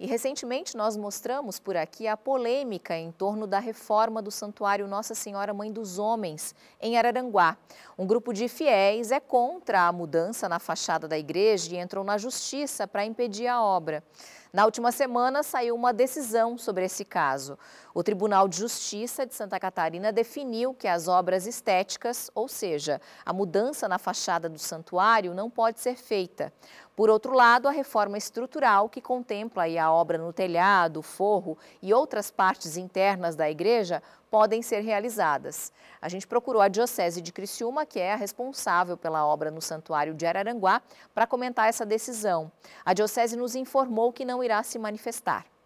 E recentemente nós mostramos por aqui a polêmica em torno da reforma do Santuário Nossa Senhora Mãe dos Homens, em Araranguá. Um grupo de fiéis é contra a mudança na fachada da igreja e entrou na justiça para impedir a obra. Na última semana, saiu uma decisão sobre esse caso. O Tribunal de Justiça de Santa Catarina definiu que as obras estéticas, ou seja, a mudança na fachada do santuário, não pode ser feita. Por outro lado, a reforma estrutural, que contempla a obra no telhado, forro e outras partes internas da igreja, podem ser realizadas. A gente procurou a Diocese de Criciúma, que é a responsável pela obra no Santuário de Araranguá, para comentar essa decisão. A Diocese nos informou que não irá se manifestar.